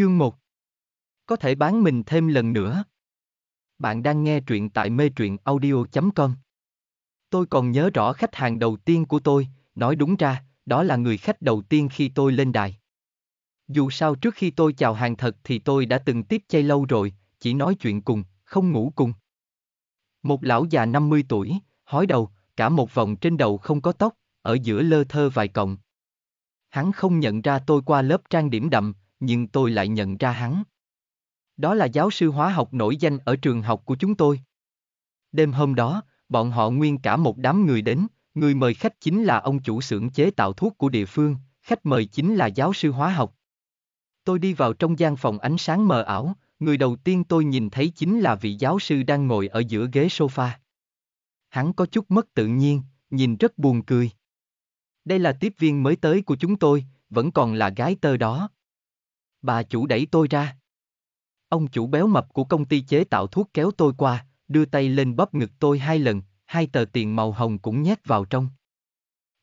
Chương 1 Có thể bán mình thêm lần nữa. Bạn đang nghe truyện tại mê truyện audio.com Tôi còn nhớ rõ khách hàng đầu tiên của tôi, nói đúng ra, đó là người khách đầu tiên khi tôi lên đài. Dù sao trước khi tôi chào hàng thật thì tôi đã từng tiếp chay lâu rồi, chỉ nói chuyện cùng, không ngủ cùng. Một lão già 50 tuổi, hói đầu, cả một vòng trên đầu không có tóc, ở giữa lơ thơ vài cọng. Hắn không nhận ra tôi qua lớp trang điểm đậm, nhưng tôi lại nhận ra hắn. Đó là giáo sư hóa học nổi danh ở trường học của chúng tôi. Đêm hôm đó, bọn họ nguyên cả một đám người đến, người mời khách chính là ông chủ xưởng chế tạo thuốc của địa phương, khách mời chính là giáo sư hóa học. Tôi đi vào trong gian phòng ánh sáng mờ ảo, người đầu tiên tôi nhìn thấy chính là vị giáo sư đang ngồi ở giữa ghế sofa. Hắn có chút mất tự nhiên, nhìn rất buồn cười. Đây là tiếp viên mới tới của chúng tôi, vẫn còn là gái tơ đó. Bà chủ đẩy tôi ra. Ông chủ béo mập của công ty chế tạo thuốc kéo tôi qua, đưa tay lên bóp ngực tôi hai lần, hai tờ tiền màu hồng cũng nhét vào trong.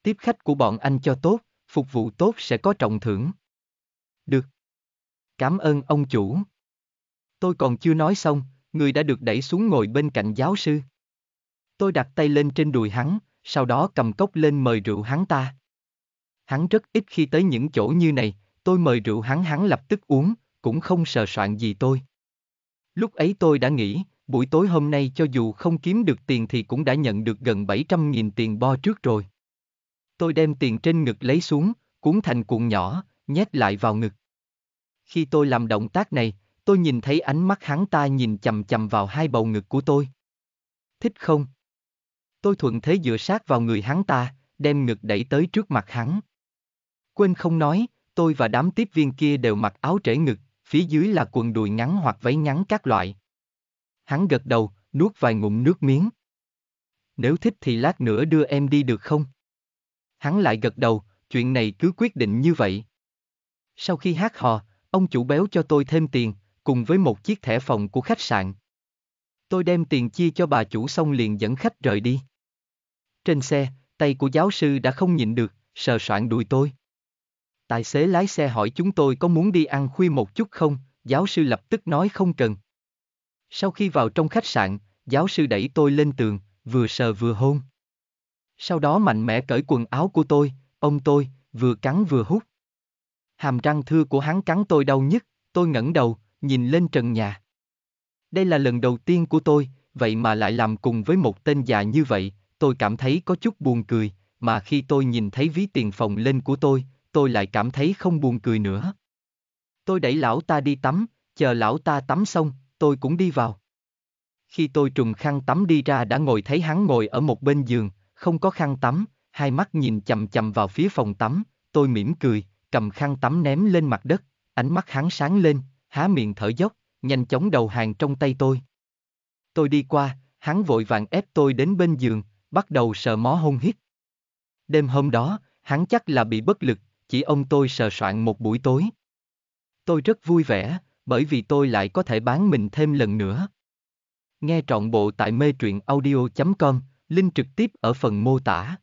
Tiếp khách của bọn anh cho tốt, phục vụ tốt sẽ có trọng thưởng. Được. Cảm ơn ông chủ. Tôi còn chưa nói xong, người đã được đẩy xuống ngồi bên cạnh giáo sư. Tôi đặt tay lên trên đùi hắn, sau đó cầm cốc lên mời rượu hắn ta. Hắn rất ít khi tới những chỗ như này, Tôi mời rượu hắn hắn lập tức uống, cũng không sờ soạn gì tôi. Lúc ấy tôi đã nghĩ, buổi tối hôm nay cho dù không kiếm được tiền thì cũng đã nhận được gần 700.000 tiền bo trước rồi. Tôi đem tiền trên ngực lấy xuống, cuốn thành cuộn nhỏ, nhét lại vào ngực. Khi tôi làm động tác này, tôi nhìn thấy ánh mắt hắn ta nhìn chầm chầm vào hai bầu ngực của tôi. Thích không? Tôi thuận thế dựa sát vào người hắn ta, đem ngực đẩy tới trước mặt hắn. Quên không nói, tôi và đám tiếp viên kia đều mặc áo trễ ngực, phía dưới là quần đùi ngắn hoặc váy ngắn các loại. Hắn gật đầu, nuốt vài ngụm nước miếng. Nếu thích thì lát nữa đưa em đi được không? Hắn lại gật đầu, chuyện này cứ quyết định như vậy. Sau khi hát hò, ông chủ béo cho tôi thêm tiền, cùng với một chiếc thẻ phòng của khách sạn. Tôi đem tiền chia cho bà chủ xong liền dẫn khách rời đi. Trên xe, tay của giáo sư đã không nhịn được, sờ soạn đùi tôi. Tài xế lái xe hỏi chúng tôi có muốn đi ăn khuya một chút không, giáo sư lập tức nói không cần. Sau khi vào trong khách sạn, giáo sư đẩy tôi lên tường, vừa sờ vừa hôn. Sau đó mạnh mẽ cởi quần áo của tôi, ông tôi, vừa cắn vừa hút. Hàm răng thưa của hắn cắn tôi đau nhất, tôi ngẩng đầu, nhìn lên trần nhà. Đây là lần đầu tiên của tôi, vậy mà lại làm cùng với một tên già như vậy, tôi cảm thấy có chút buồn cười, mà khi tôi nhìn thấy ví tiền phòng lên của tôi, tôi lại cảm thấy không buồn cười nữa. Tôi đẩy lão ta đi tắm, chờ lão ta tắm xong, tôi cũng đi vào. Khi tôi trùng khăn tắm đi ra đã ngồi thấy hắn ngồi ở một bên giường, không có khăn tắm, hai mắt nhìn chầm chầm vào phía phòng tắm, tôi mỉm cười, cầm khăn tắm ném lên mặt đất, ánh mắt hắn sáng lên, há miệng thở dốc, nhanh chóng đầu hàng trong tay tôi. Tôi đi qua, hắn vội vàng ép tôi đến bên giường, bắt đầu sờ mó hôn hít. Đêm hôm đó, hắn chắc là bị bất lực chỉ ông tôi sờ soạn một buổi tối. Tôi rất vui vẻ, bởi vì tôi lại có thể bán mình thêm lần nữa. Nghe trọn bộ tại mê truyện audio.com, link trực tiếp ở phần mô tả.